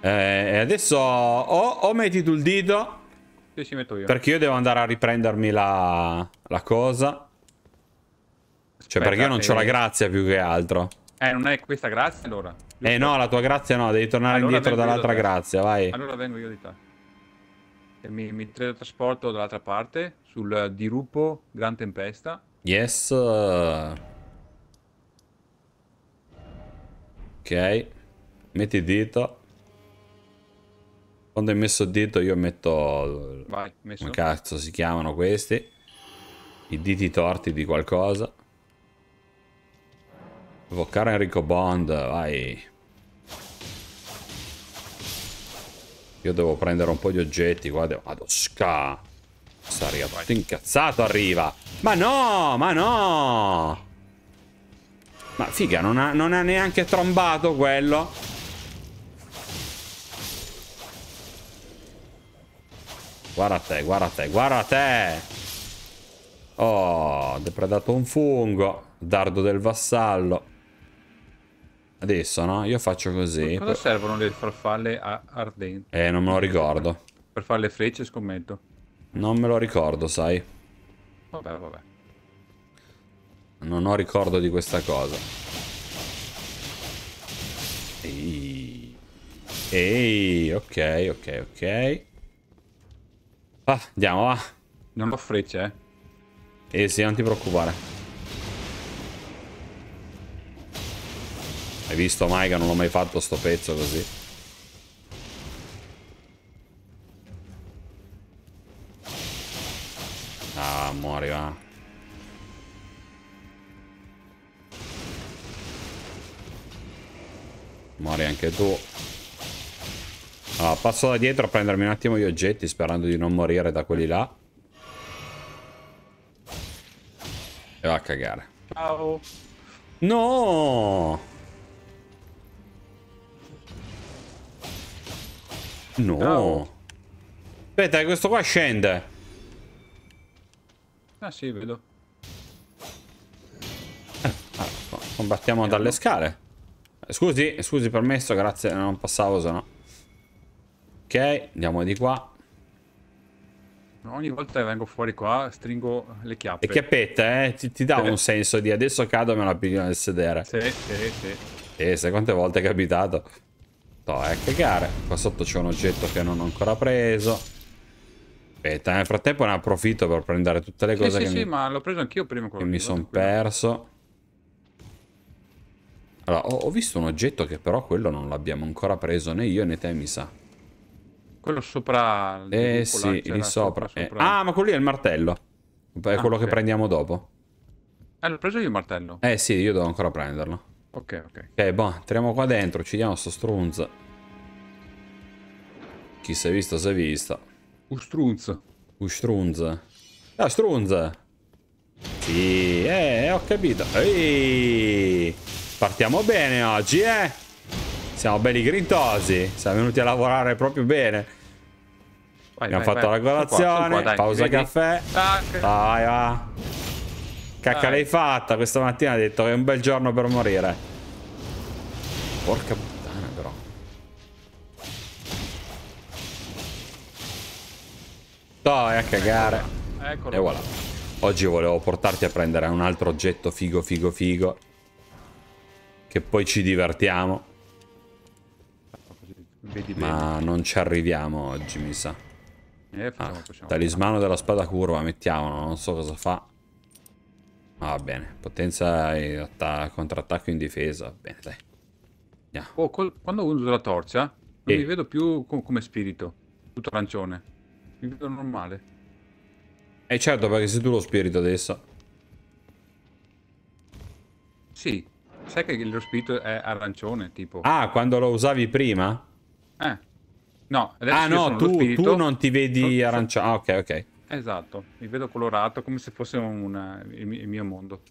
Eh, adesso o, o, metti tu il dito. Sì, ci metto io. Perché io devo andare a riprendermi la, la cosa. Cioè, Aspetta, perché io non ho la grazia più che altro. Eh, non è questa grazia allora? Giusto? Eh no, la tua grazia no, devi tornare allora indietro dall'altra grazia, vai. Allora vengo io di te. E mi, mi teletrasporto dall'altra parte, sul dirupo Gran Tempesta. Yes. Ok. Metti dito. Quando hai messo dito io metto... Vai, messo. Come cazzo si chiamano questi? I diti torti di qualcosa. Evocare Enrico Bond, vai. Io devo prendere un po' di oggetti, guarda. Vado, ska. Sta arrivando incazzato, arriva. Ma no, ma no. Ma figa, non ha, non ha neanche trombato quello. Guarda te, guarda te, guarda te! Oh, depredato un fungo. Dardo del vassallo. Adesso, no? Io faccio così. Ma cosa servono le farfalle ardenti? Eh, non me lo ricordo. Per fare le frecce, scommetto. Non me lo ricordo, sai. Vabbè, vabbè. Non ho ricordo di questa cosa. Ehi. Ehi, ok, ok, ok. Va, andiamo, va. Non ho frecce, eh. Eh sì, non ti preoccupare. Hai visto mai che non l'ho mai fatto sto pezzo così? Ah, muori, va. Muori anche tu. Allora, passo da dietro a prendermi un attimo gli oggetti sperando di non morire da quelli là. E va a cagare. Ciao. No! No. Ciao. Aspetta, questo qua scende. Ah sì, vedo. Eh, ah, combattiamo dalle scale. Eh, scusi, scusi, permesso, grazie, non passavo, se no. Ok, andiamo di qua. Ogni volta che vengo fuori qua stringo le chiappe. E chiappette, eh? Ti, ti dà sì. un senso di adesso cado e me la piglio nel sedere. Sì, sì, sì. E sai quante volte è capitato? Sto a eh, cagare. Qua sotto c'è un oggetto che non ho ancora preso. Aspetta, eh, nel frattempo ne approfitto per prendere tutte le cose sì, che sì, mi... Sì, ma l'ho preso anch'io prima. Che mi sono perso. Allora, ho, ho visto un oggetto che però quello non l'abbiamo ancora preso né io né te, mi sa quello sopra... Eh sì, lì sopra. Eh. Ah, ma quello lì è il martello. È ah, quello okay. che prendiamo dopo. Eh, l'ho preso io il martello. Eh sì, io devo ancora prenderlo. Ok, ok. Ok, eh, boh, entriamo qua dentro, uccidiamo sto strunz. Chi si è visto, si è visto. Ustrunz. Ustrunz. Ah, strunz. Sì, eh, eh, ho capito. Ehi, partiamo bene oggi, eh. Siamo belli grintosi. Siamo venuti a lavorare proprio bene. Vai, Abbiamo vai, fatto vai. la colazione, qua, qua, pausa vedi? caffè. Ah, Vai, va. Cacca, ah. l'hai fatta questa mattina. Ha detto che è un bel giorno per morire. Porca puttana, però. Dai a cagare. Eccolo. E voilà. Oggi volevo portarti a prendere un altro oggetto figo, figo, figo. Che poi ci divertiamo. Ma non ci arriviamo oggi, mi sa. Eh, ah, facciamo, ah, facciamo. Talismano della spada curva, mettiamolo, non so cosa fa. Ah, va bene, potenza e contrattacco in difesa, bene dai. Yeah. Oh, quando uso la torcia non e... mi vedo più com come spirito, tutto arancione, mi vedo normale. E eh certo, perché sei tu lo spirito adesso. Sì, sai che lo spirito è arancione, tipo. Ah, quando lo usavi prima? Eh. No, adesso ah no, tu, tu, non ti vedi arancione. Ah, ok, ok. Esatto, mi vedo colorato come se fosse una, eh, il, il mio mondo.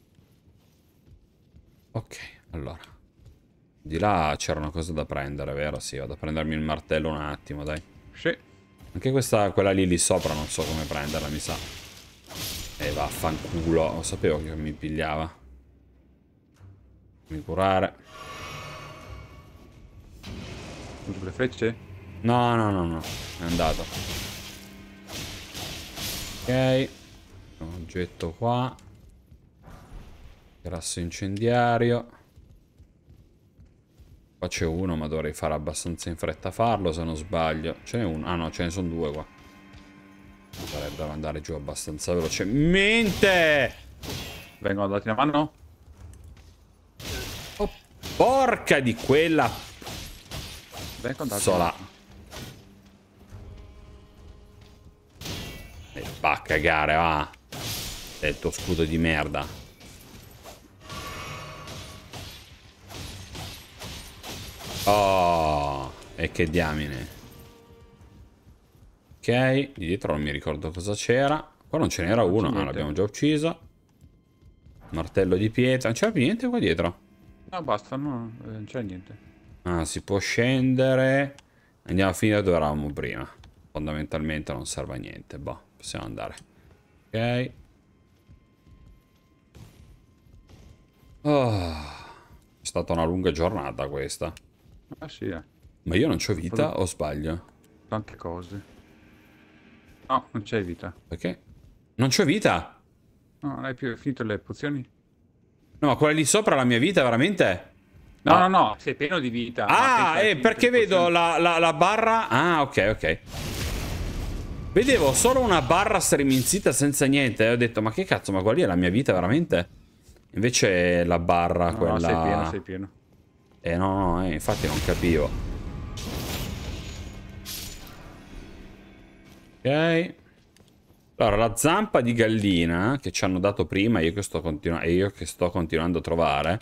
Ok, allora. Di là c'era una cosa da prendere, vero? Sì, vado a prendermi il martello un attimo, dai. Sì. Anche questa, quella lì lì sopra non so come prenderla, mi sa. E vaffanculo, lo sapevo che mi pigliava. Mi curare. Uso le frecce? No, no, no, no. È andato. Ok. Un oggetto qua. Grasso incendiario. Qua c'è uno, ma dovrei fare abbastanza in fretta a farlo, se non sbaglio. Ce n'è uno. Ah no, ce ne sono due qua. Dovrebbero andare giù abbastanza velocemente. Vengono dati una mano? Oh, porca di quella... Vengono dati Sola. Va a cagare, va. È eh, Il tuo scudo di merda. Oh, e che diamine. Ok, di dietro non mi ricordo cosa c'era. Qua non ce n'era uno, ma ah, l'abbiamo già ucciso. Martello di pietra. Non c'è più niente qua dietro? No, basta, no, eh, non c'è niente. Ah, si può scendere. Andiamo a finire dove eravamo prima. Fondamentalmente non serve a niente, boh possiamo andare. Ok. Oh, è stata una lunga giornata questa. Ah sì, eh. Ma io non c'ho vita Poi... o sbaglio? Tante cose. No, non c'è vita. Perché? Non c'ho vita? No, non hai più finito le pozioni? No, ma quella lì sopra la mia vita, veramente? No, ah. no, no, sei pieno di vita. Ah, eh, perché vedo la, la, la barra... Ah, ok, ok. Vedevo solo una barra streminzita senza niente. E ho detto, ma che cazzo, ma qual è la mia vita veramente? Invece è la barra no, quella... No, sei pieno, sei pieno. Eh no, no, eh, infatti non capivo. Ok. Allora, la zampa di gallina che ci hanno dato prima io e io che sto continuando a trovare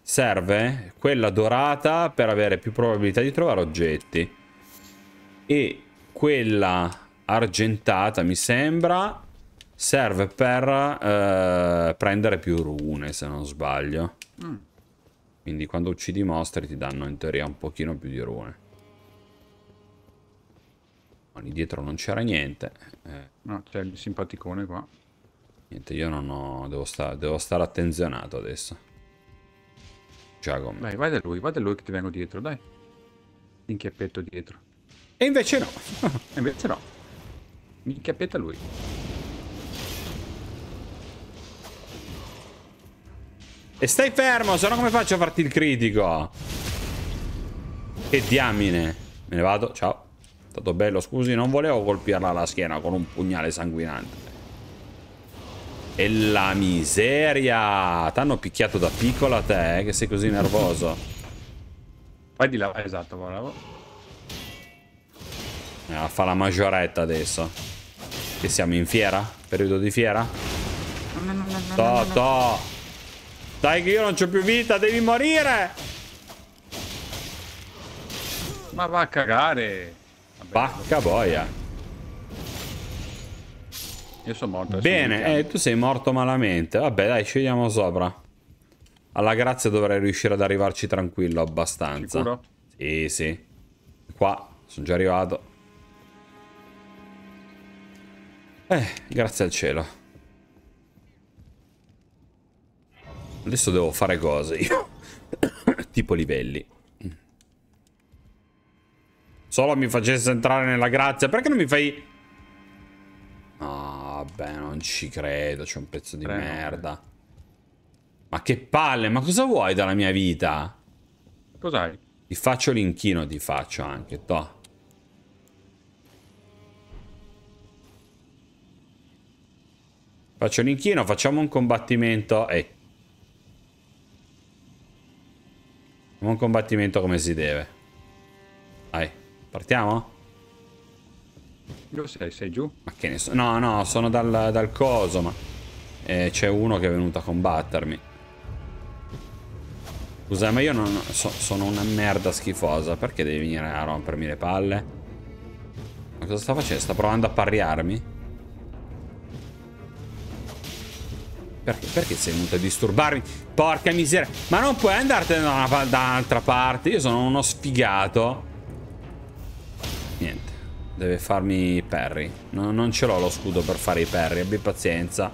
serve quella dorata per avere più probabilità di trovare oggetti e quella argentata mi sembra serve per eh, prendere più rune se non sbaglio mm. quindi quando uccidi i mostri ti danno in teoria un pochino più di rune ma lì dietro non c'era niente eh. no c'è il simpaticone qua niente io non ho devo, sta... devo stare attenzionato adesso Giacomo dai vai da lui vai da lui che ti vengo dietro dai inchiappetto dietro e invece no e invece no mi capita lui. E stai fermo, se no come faccio a farti il critico? Che diamine. Me ne vado, ciao. È stato bello, scusi, non volevo colpirla alla schiena con un pugnale sanguinante. E la miseria! T'hanno picchiato da piccola te, eh, che sei così nervoso. Vai di là, esatto, bravo. Eh, fa la maggioretta adesso. Che siamo in fiera? Periodo di fiera? Toto! Dai che io non c'ho più vita, devi morire! Ma va a cagare! Pacca boia! Io sono morto. Bene, eh, tu sei morto malamente. Vabbè, dai, scegliamo sopra. Alla grazia dovrei riuscire ad arrivarci tranquillo abbastanza. Sicuro? Sì, sì. Qua, sono già arrivato. Eh, grazie al cielo. Adesso devo fare cose io. tipo livelli. Solo mi facesse entrare nella grazia. Perché non mi fai... No, vabbè, non ci credo. C'è un pezzo di Prego. merda. Ma che palle, ma cosa vuoi dalla mia vita? Cos'hai? Ti faccio l'inchino, ti faccio anche, toh. Faccio un inchino, facciamo un combattimento. Facciamo Un combattimento come si deve. Dai, partiamo? Lo sei, sei giù? Ma che ne so. No, no, sono dal, dal coso, ma... Eh, c'è uno che è venuto a combattermi. Scusa, ma io non... So, sono una merda schifosa. Perché devi venire a rompermi le palle? Ma cosa sta facendo? Sta provando a parriarmi? Perché, perché sei venuto a disturbarmi? Porca miseria. Ma non puoi andartene da, un'altra parte. Io sono uno sfigato. Niente. Deve farmi parry. No, non ce l'ho lo scudo per fare i perri. Abbi pazienza.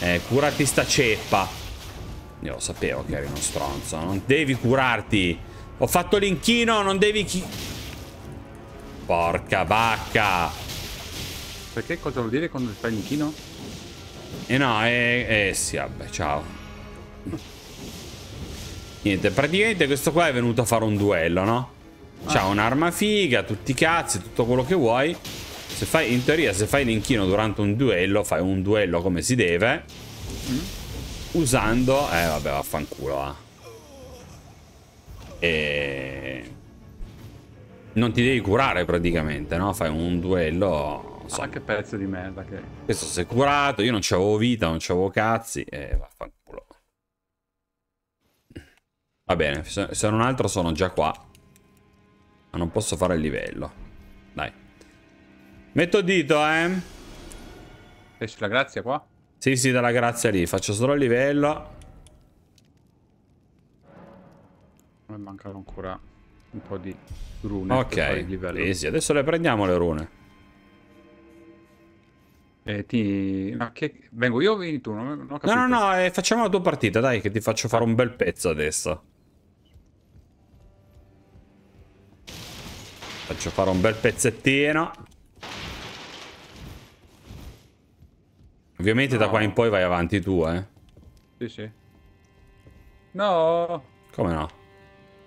Eh, curati sta ceppa. Io lo sapevo che eri uno stronzo. Non devi curarti. Ho fatto l'inchino, non devi chi... Porca vacca. Perché cosa vuol dire quando fai l'inchino? E eh no, eh, eh sì, vabbè, ciao. Niente, praticamente questo qua è venuto a fare un duello, no? C'ha ah. un'arma figa, tutti i cazzi, tutto quello che vuoi. Se fai, in teoria, se fai l'inchino durante un duello, fai un duello come si deve. Mm. Usando... Eh, vabbè, vaffanculo, va. Ah. E... Non ti devi curare praticamente, no? Fai un duello so. Ma che pezzo di merda che... Questo si è curato, io non c'avevo vita, non c'avevo cazzi, e eh, vaffanculo. Va bene, se non altro sono già qua. Ma non posso fare il livello. Dai. Metto dito, eh. Esci la grazia qua? Sì, sì, dalla grazia lì. Faccio solo il livello. Mi mancano ancora un po' di rune. Ok, per fare il livello. Easy. Adesso le prendiamo le rune. Eh, ti... Ma che... Vengo io o vieni tu? Non, non no, no, no, eh, facciamo la tua partita, dai, che ti faccio fare un bel pezzo adesso. Faccio fare un bel pezzettino. Ovviamente no. da qua in poi vai avanti tu, eh. Sì, sì. No. Come no?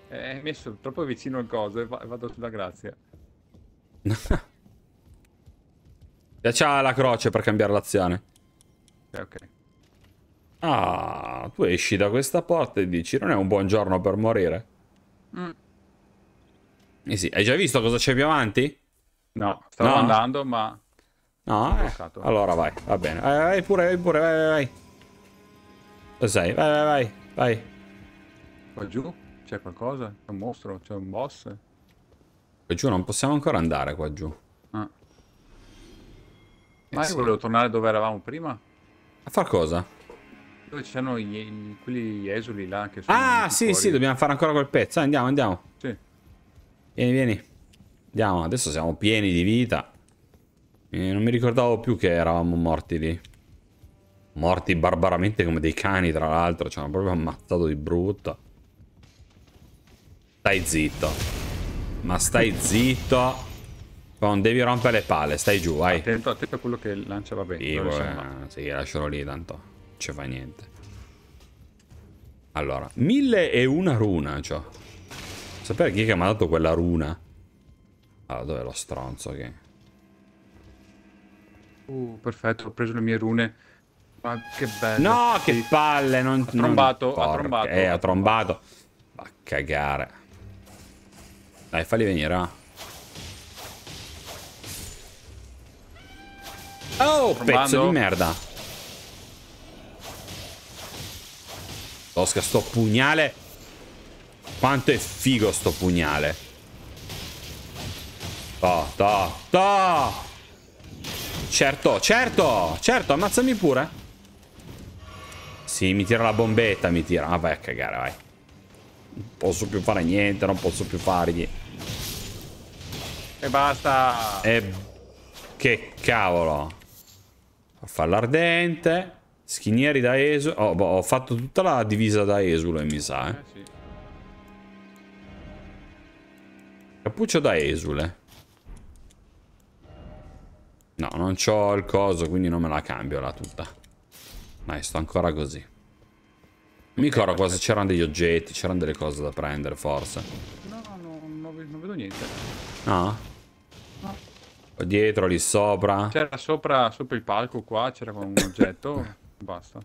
Eh, mi sono troppo vicino al coso e vado sulla grazia. c'ha la croce per cambiare l'azione. Ok, ok. Ah, tu esci da questa porta e dici non è un buon giorno per morire. Mm. Eh sì, hai già visto cosa c'è più avanti? No, stavo no. andando ma... No, eh. allora vai, va bene. Vai, eh, vai pure, vai pure, vai, vai, vai. Lo sai, vai, vai, vai, vai. Qua giù c'è qualcosa? C'è un mostro? C'è un boss? Qua giù non possiamo ancora andare qua giù. Ah. Ma io volevo tornare dove eravamo prima. A far cosa? Dove c'erano quelli esuli là che sono Ah, sì, fuori. sì, dobbiamo fare ancora quel pezzo. Andiamo, andiamo. Sì. Vieni, vieni. Andiamo, adesso siamo pieni di vita. E eh, non mi ricordavo più che eravamo morti lì. Morti barbaramente come dei cani, tra l'altro. Ci hanno proprio ammazzato di brutto. Stai zitto. Ma stai zitto. Non devi rompere le palle, stai giù, vai. Attento, attento a quello che lancia, vabbè. Io, vabbè, sì lascialo lì, tanto Non ci fa niente. Allora, mille e una runa, cioè. Sapere chi è che mi ha dato quella runa? Allora, dov'è lo stronzo che... Uh, perfetto, ho preso le mie rune. Ma che bello. No, sì. che palle, non... Ha trombato, non... ha trombato. Eh, ha trombato. Va a cagare. Dai, falli venire, va. Oh, Formando. pezzo di merda. Tosca, sto pugnale. Quanto è figo sto pugnale. To, to, to. Certo, certo, certo, ammazzami pure. Sì, mi tira la bombetta, mi tira. Ah, vai a cagare, vai. Non posso più fare niente, non posso più fargli. E basta. E che cavolo farfalla ardente, schinieri da esule. Oh, boh, ho fatto tutta la divisa da esule, mi sa. Eh. eh. Sì. Cappuccio da esule. No, non c'ho il coso, quindi non me la cambio la tutta. Dai, sto ancora così. mi ricordo cosa c'erano degli oggetti, c'erano delle cose da prendere, forse. No, no, non vedo niente. No? Dietro, lì sopra. C'era sopra, sopra il palco qua, c'era un oggetto. Basta.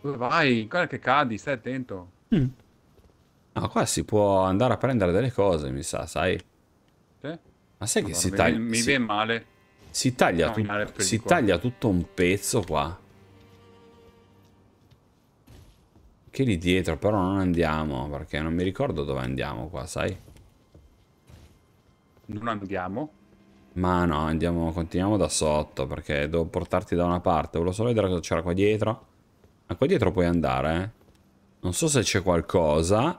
Dove vai? Guarda che cadi, stai attento. Mm. No, qua si può andare a prendere delle cose, mi sa, sai? Sì? Ma sai che allora, si taglia... Mi viene male. Si taglia, tu... si taglia tutto un pezzo qua. Che lì dietro, però non andiamo, perché non mi ricordo dove andiamo qua, sai? Non andiamo? Ma no, andiamo, continuiamo da sotto perché devo portarti da una parte. Volevo solo vedere cosa c'era qua dietro. Ma qua dietro puoi andare, eh. Non so se c'è qualcosa.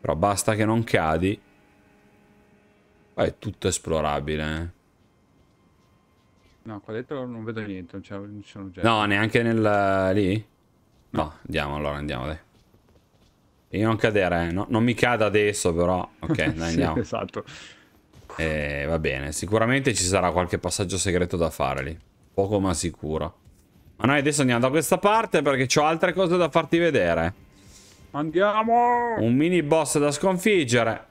Però basta che non cadi. Qua è tutto esplorabile. Eh. No, qua dentro non vedo niente, non c'è un oggetto. No, neanche nel... lì? no andiamo allora, andiamo dai. Devi non cadere, eh. no, non mi cada adesso però. Ok, dai, andiamo. sì, esatto. Eh, va bene, sicuramente ci sarà qualche passaggio segreto da fare lì. Poco ma sicuro. Ma noi adesso andiamo da questa parte perché ho altre cose da farti vedere. Andiamo! Un mini boss da sconfiggere.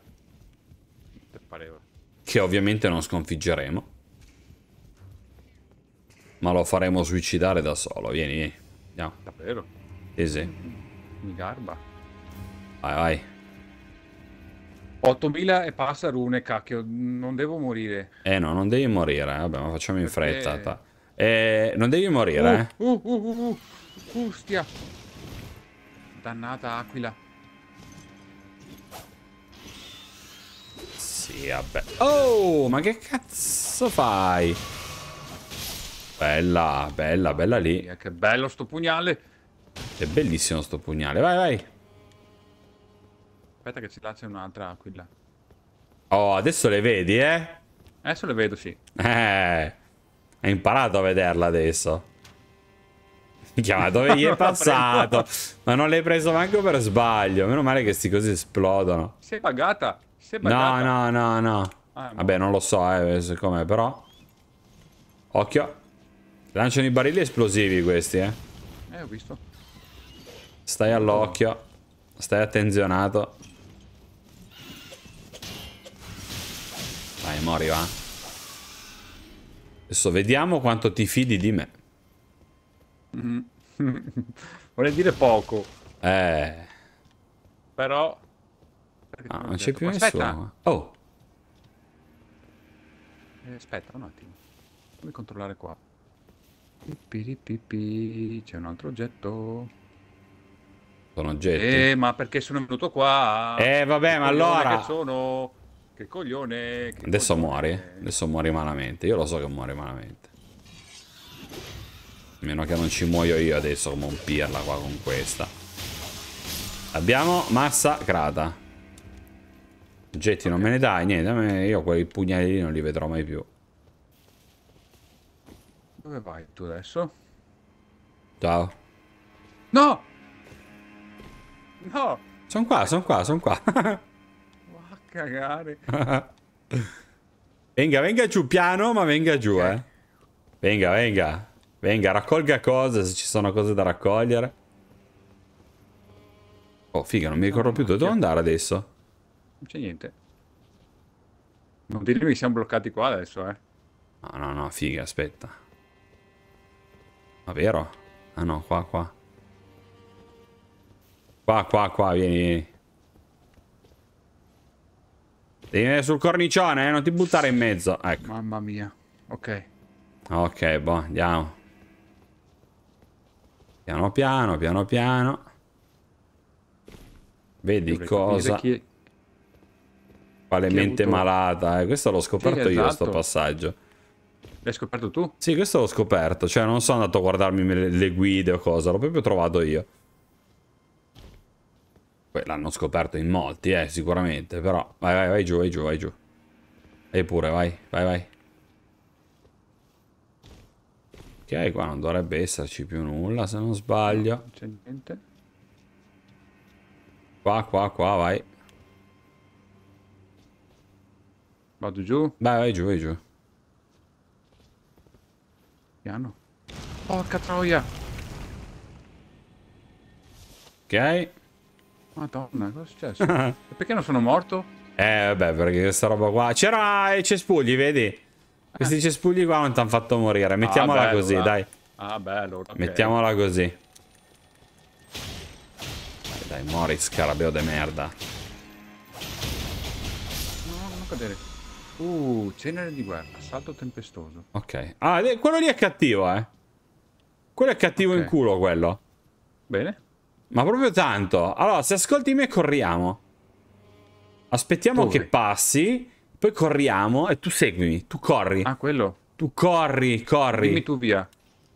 Che ovviamente non sconfiggeremo. Ma lo faremo suicidare da solo. Vieni, vieni. Andiamo. Davvero? Sì, sì. Mi garba. Vai, vai. 8000 e passa rune, cacchio, non devo morire. Eh no, non devi morire, eh. vabbè, ma facciamo in fretta. Perché... Eh, non devi morire, uh, eh. Uh, uh, uh, uh, uh stia. Dannata aquila. Sì, vabbè. Oh, ma che cazzo fai? Bella, bella, bella lì. Che bello sto pugnale. È bellissimo sto pugnale, vai, vai. Aspetta che ci c'è un'altra aquilla. Oh, adesso le vedi, eh? Adesso le vedo, sì. Eh, hai imparato a vederla adesso. Chiama, dove gli è passato? Ma non l'hai preso manco per sbaglio. Meno male che sti cosi esplodono. Sei pagata? Sei pagata? No, no, no, no. Ah, Vabbè, non lo so, eh, siccome però... Occhio. Lanciano i barili esplosivi questi, eh. Eh, ho visto. Stai all'occhio. Stai attenzionato. dai Morio, eh. Adesso vediamo quanto ti fidi di me. Mm Vorrei dire poco. Eh. Però... Ah, non c'è più Aspetta. nessuno. Oh. Eh, aspetta un attimo. Come controllare qua. C'è un altro oggetto. Sono oggetti. Eh, ma perché sono venuto qua? Eh, vabbè, ma allora... Che sono... Che coglione. Che Adesso coglione. muore. Adesso muori malamente. Io lo so che muore malamente. meno che non ci muoio io adesso come un pirla qua con questa. Abbiamo massa crata. Oggetti okay. non me ne dai, niente. Io quei pugnali lì non li vedrò mai più. Dove vai tu adesso? Ciao. No! No! Sono qua, sono qua, sono qua. cagare. venga, venga giù piano, ma venga giù, okay. eh. Venga, venga. Venga, raccolga cose, se ci sono cose da raccogliere. Oh, figa, non mi ricordo più dove devo andare adesso. Non c'è niente. Non dirmi che siamo bloccati qua adesso, eh. No, no, no, figa, aspetta. Ma vero? Ah no, qua, qua. Qua, qua, qua, vieni, vieni. Devi sul cornicione, eh? non ti buttare in mezzo. Ecco. Mamma mia. Ok. Ok, boh, andiamo. Piano piano, piano piano. Vedi Dovrei cosa... Quale mente avuto... malata, eh? Questo l'ho scoperto sì, io, sto esatto. passaggio. L'hai scoperto tu? Sì, questo l'ho scoperto. Cioè, non sono andato a guardarmi le guide o cosa, l'ho proprio trovato io comunque l'hanno scoperto in molti, eh, sicuramente, però vai, vai, vai giù, vai giù, vai giù. Eppure, vai, vai, vai. Ok, qua non dovrebbe esserci più nulla, se non sbaglio. Non c'è niente. Qua, qua, qua, vai. Vado giù? Vai, vai giù, vai giù. Piano. Porca troia. Ok. Madonna, cosa è successo? e perché non sono morto? Eh, vabbè, perché questa roba qua... C'era i cespugli, vedi? Questi eh. cespugli qua non ti hanno fatto morire. Mettiamola ah, bello, così, là. dai. Ah, bello. Okay. Mettiamola così. Dai, dai, mori, scarabeo de merda. No, non cadere. Uh, cenere di guerra, assalto tempestoso. Ok. Ah, eh, quello lì è cattivo, eh. Quello è cattivo okay. in culo, quello. Bene. Ma proprio tanto. Allora, se ascolti me, corriamo. Aspettiamo Dove? che passi, poi corriamo e tu seguimi, tu corri. Ah, quello? Tu corri, corri. Dimmi tu via.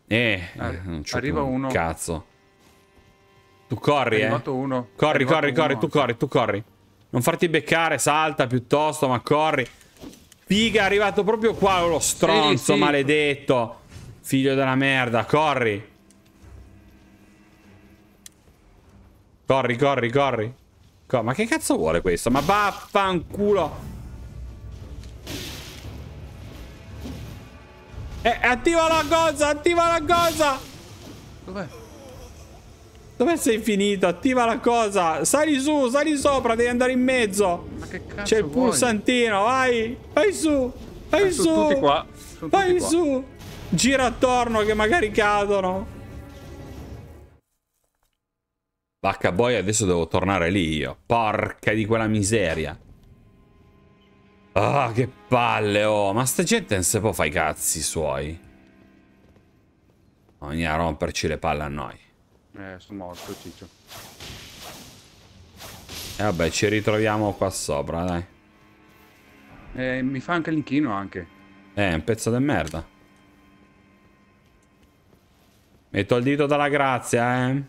Eh, Ar eh, non arriva un uno. Cazzo. Tu corri, è eh. Uno. Corri, corri, uno, corri, tu corri, tu corri. Non farti beccare, salta piuttosto, ma corri. Figa, è arrivato proprio qua, lo stronzo sì, sì. maledetto. Figlio della merda, corri. Corri, corri, corri. Cor ma che cazzo vuole questo? Ma vaffanculo. Eh, attiva la cosa, attiva la cosa. Dov'è? Dove sei finito? Attiva la cosa. Sali su, sali sopra, devi andare in mezzo. Ma che cazzo C'è il vuoi? pulsantino, vai. Vai su. Vai eh, su. Tutti qua. Sono vai tutti qua. su. Gira attorno che magari cadono. Vacca boia, adesso devo tornare lì io. Porca di quella miseria. Ah, che palle, oh. Ma sta gente non si può fare i cazzi suoi. Ogni a romperci le palle a noi. Eh, sono morto, ciccio. E eh, vabbè, ci ritroviamo qua sopra, dai. Eh, mi fa anche l'inchino, anche. Eh, un pezzo di merda. Metto il dito dalla grazia, eh.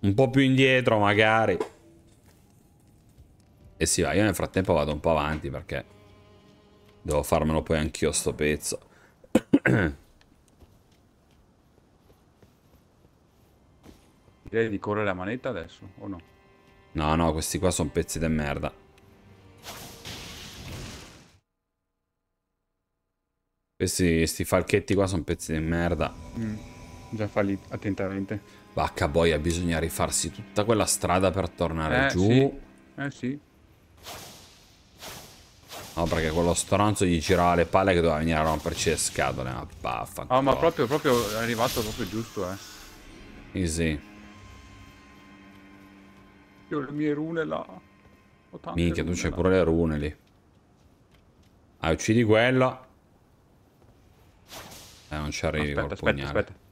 Un po' più indietro magari. E si va, io nel frattempo vado un po' avanti perché devo farmelo poi anch'io sto pezzo. Direi di correre la manetta adesso, o no? No, no, questi qua sono pezzi di merda. Questi sti falchetti qua sono pezzi di merda. Mm, già falliti attentamente. Bacca boia, bisogna rifarsi tutta quella strada per tornare eh, giù. Sì. Eh sì. No, perché quello stronzo gli girava le palle che doveva venire a romperci le scatole. Ma baffa. Oh, ma proprio, proprio è arrivato proprio giusto, eh. Easy. Io le mie rune là. Ho tante Minchia, tu c'hai pure le rune lì. Ah, uccidi quella. Eh, non ci arrivi aspetta, col aspetta, pugnale. Aspetta.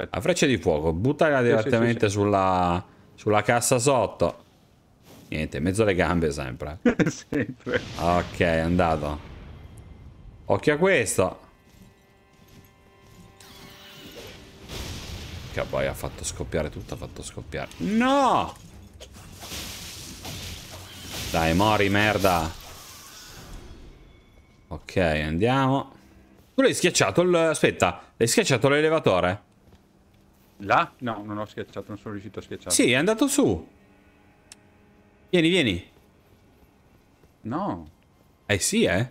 Aspetta. La freccia di fuoco, buttala direttamente sì, sì, sì. Sulla, sulla, cassa sotto. Niente, mezzo alle gambe sempre. Eh. sempre. Ok, è andato. Occhio a questo. Che poi ha fatto scoppiare tutto, ha fatto scoppiare. No! Dai, mori, merda. Ok, andiamo. Tu l'hai schiacciato il... Aspetta, l'hai schiacciato l'elevatore? Là? No, non ho schiacciato, non sono riuscito a schiacciare. Sì, è andato su. Vieni, vieni. No. Eh sì, eh.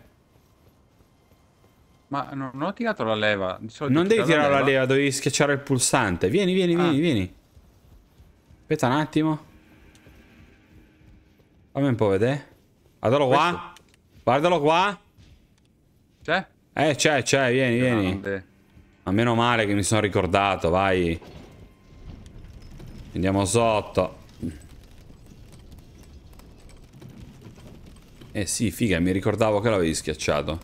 Ma non, ho tirato la leva. non devi tirare la leva. la leva. devi schiacciare il pulsante. Vieni, vieni, ah. vieni, vieni. Aspetta un attimo. Fammi un po' vedere. Guardalo Questo. qua. Guardalo qua. C'è? Eh, c'è, c'è, vieni, vieni. Ma meno male che mi sono ricordato, vai. Andiamo sotto. Eh sì, figa, mi ricordavo che l'avevi schiacciato.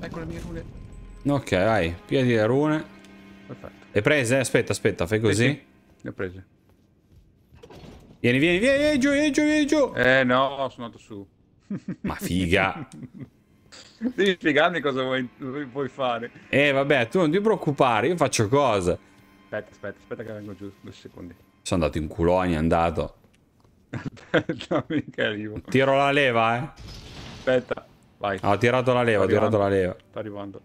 Ecco le mie rune. Ok, vai, piedi le rune. Perfetto. Le prese? Aspetta, aspetta, fai così. Sì, le ho prese. Vieni, vieni, vieni, vieni giù, vieni giù, vieni giù. Eh no, sono andato su. Ma figa. Devi spiegarmi cosa vuoi, vuoi fare. Eh, vabbè, tu non ti preoccupare, io faccio cosa? Aspetta, aspetta, aspetta che vengo giù due secondi. Sono andato in culoni, è andato. Aspetta, mica arrivo. Tiro la leva, eh. Aspetta, vai. ho tirato la leva, ho tirato la leva. Sta arrivando.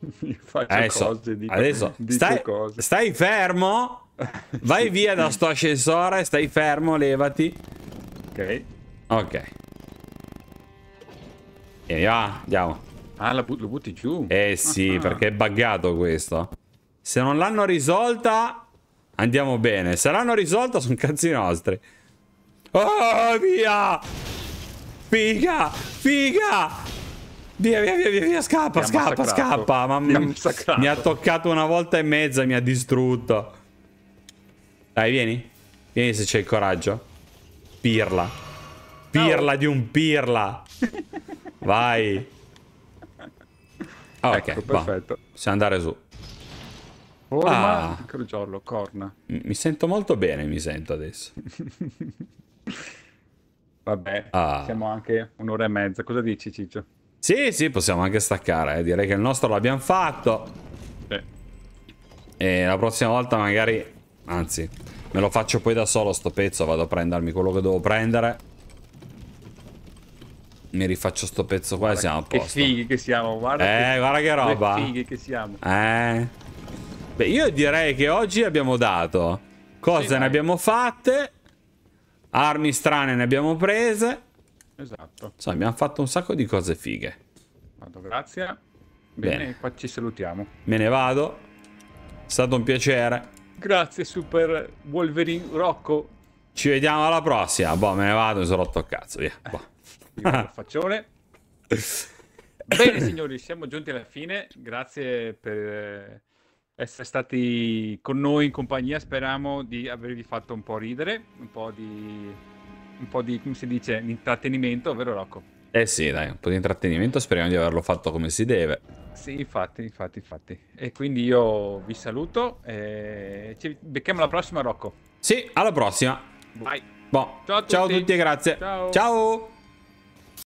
adesso, cose, dico, adesso dico stai, cose. stai fermo. Vai via da sto ascensore, stai fermo, levati. Ok. Ok. Vieni, va, andiamo. Ah, lo butti giù? Eh sì, ah. perché è buggato questo. Se non l'hanno risolta, andiamo bene. Se l'hanno risolta, sono cazzi nostri. Oh, via! Figa! Figa! Via, via, via, via, scappa, scappa, scappa. Mamma mia. Mi ha toccato una volta e mezza, mi ha distrutto. Dai, vieni. Vieni se c'è il coraggio. Pirla. Pirla di un pirla. Vai. Oh, ecco, ok, perfetto. Va. Possiamo andare su. Forma, ah. crogiollo, corna. Mi sento molto bene, mi sento adesso. Vabbè, ah. siamo anche un'ora e mezza. Cosa dici, Ciccio? Sì, sì, possiamo anche staccare. Eh. Direi che il nostro l'abbiamo fatto. Sì. E la prossima volta magari... Anzi, me lo faccio poi da solo sto pezzo. Vado a prendermi quello che devo prendere mi rifaccio sto pezzo qua e siamo a posto. Che fighi che siamo, guarda. Eh, che, guarda che roba. Che fighi che siamo. Eh. Beh, io direi che oggi abbiamo dato cose sì, ne abbiamo fatte, armi strane ne abbiamo prese. Esatto. Insomma, abbiamo fatto un sacco di cose fighe. Vado, grazie. Bene, Bene, qua ci salutiamo. Me ne vado. È stato un piacere. Grazie, Super Wolverine Rocco. Ci vediamo alla prossima. Boh, me ne vado, mi sono rotto a cazzo. Via. Boh. Ah. faccione. Bene signori, siamo giunti alla fine. Grazie per eh, essere stati con noi in compagnia. Speriamo di avervi fatto un po' ridere, un po' di, un po di come si dice, intrattenimento, vero Rocco? Eh sì, dai, un po' di intrattenimento. Speriamo di averlo fatto come si deve. Sì, infatti, infatti, infatti. E quindi io vi saluto e ci becchiamo alla prossima, Rocco. Sì, alla prossima. Bye. Bon. Ciao, a tutti. Ciao a tutti e grazie. Ciao. Ciao.